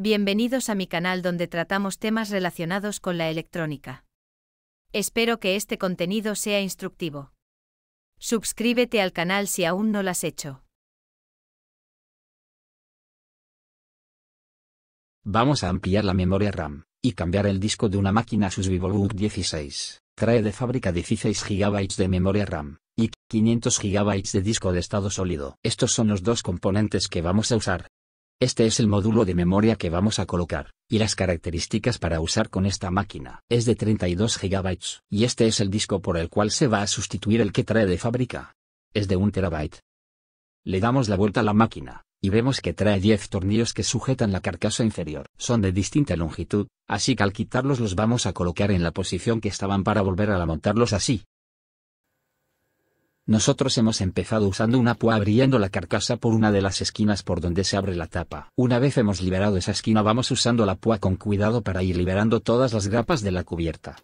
Bienvenidos a mi canal donde tratamos temas relacionados con la electrónica. Espero que este contenido sea instructivo. Suscríbete al canal si aún no lo has hecho. Vamos a ampliar la memoria RAM y cambiar el disco de una máquina sus VivoBook 16. Trae de fábrica 16 GB de memoria RAM y 500 GB de disco de estado sólido. Estos son los dos componentes que vamos a usar. Este es el módulo de memoria que vamos a colocar, y las características para usar con esta máquina es de 32 GB, y este es el disco por el cual se va a sustituir el que trae de fábrica. Es de 1 TB. Le damos la vuelta a la máquina, y vemos que trae 10 tornillos que sujetan la carcasa inferior. Son de distinta longitud, así que al quitarlos los vamos a colocar en la posición que estaban para volver a montarlos así. Nosotros hemos empezado usando una púa abriendo la carcasa por una de las esquinas por donde se abre la tapa. Una vez hemos liberado esa esquina vamos usando la púa con cuidado para ir liberando todas las grapas de la cubierta.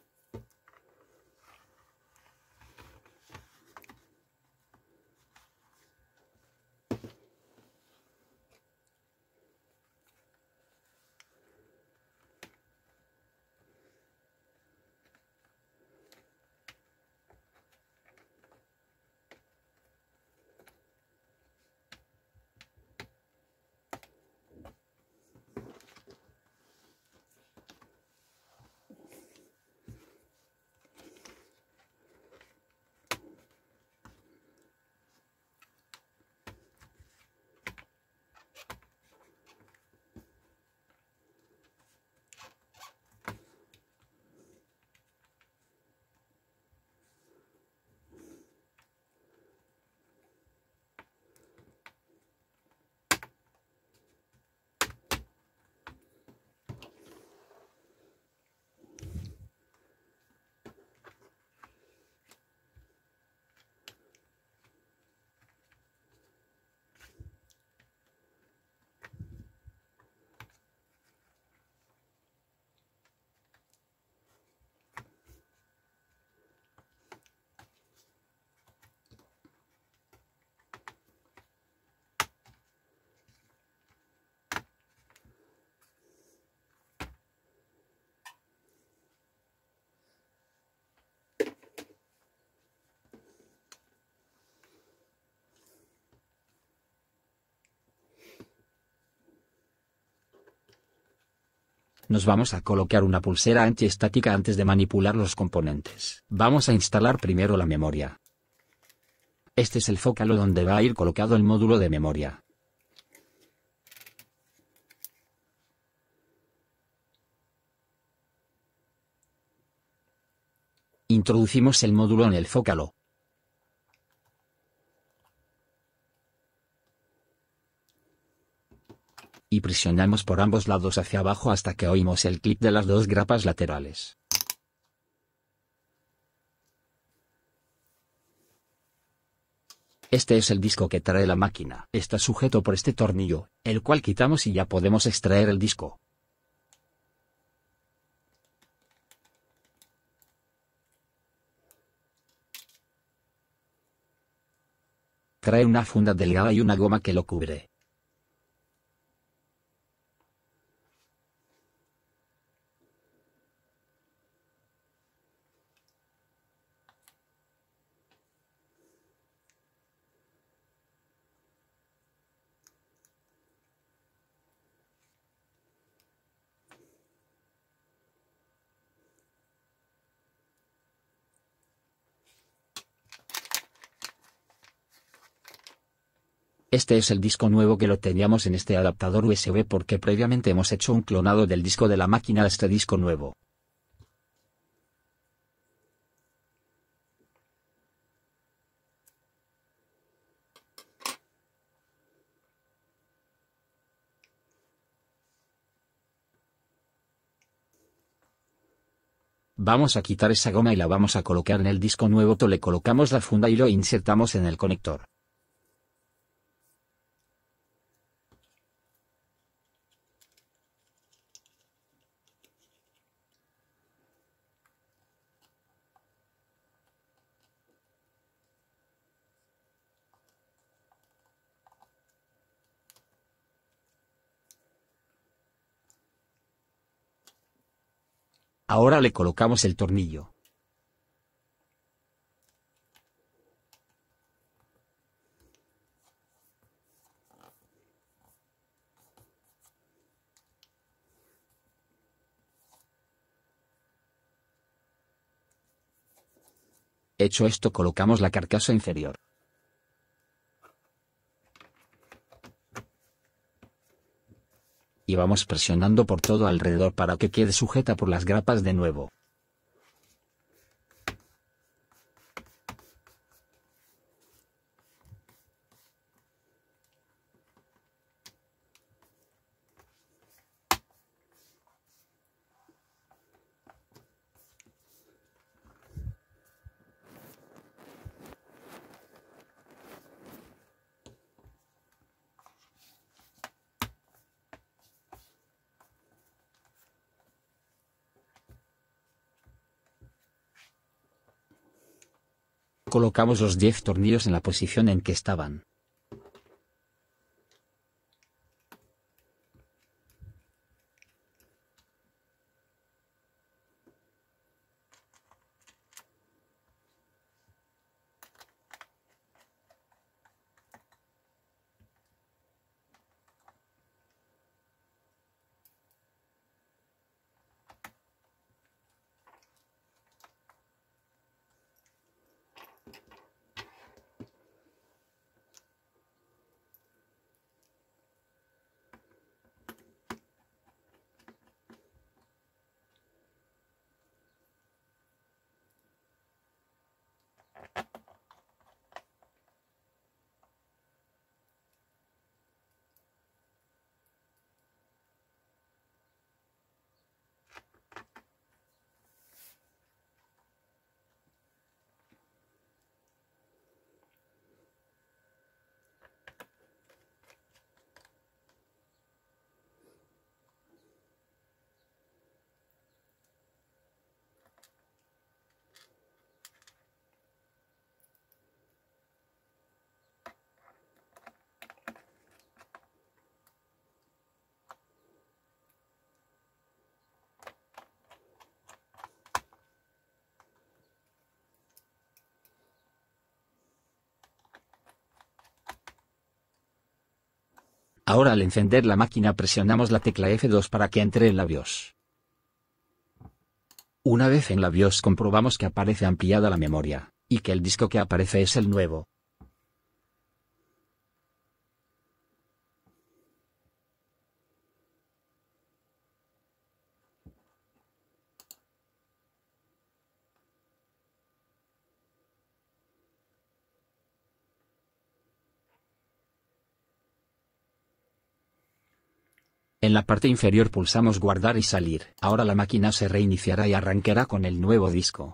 Nos vamos a colocar una pulsera antiestática antes de manipular los componentes. Vamos a instalar primero la memoria. Este es el fócalo donde va a ir colocado el módulo de memoria. Introducimos el módulo en el fócalo. y presionamos por ambos lados hacia abajo hasta que oímos el clic de las dos grapas laterales. Este es el disco que trae la máquina. Está sujeto por este tornillo, el cual quitamos y ya podemos extraer el disco. Trae una funda delgada y una goma que lo cubre. Este es el disco nuevo que lo teníamos en este adaptador USB porque previamente hemos hecho un clonado del disco de la máquina a este disco nuevo. Vamos a quitar esa goma y la vamos a colocar en el disco nuevo. Le colocamos la funda y lo insertamos en el conector. Ahora le colocamos el tornillo. Hecho esto colocamos la carcasa inferior. y vamos presionando por todo alrededor para que quede sujeta por las grapas de nuevo. colocamos los 10 tornillos en la posición en que estaban. Thank you. Ahora al encender la máquina presionamos la tecla F2 para que entre en la BIOS. Una vez en la BIOS comprobamos que aparece ampliada la memoria, y que el disco que aparece es el nuevo, En la parte inferior pulsamos guardar y salir. Ahora la máquina se reiniciará y arrancará con el nuevo disco.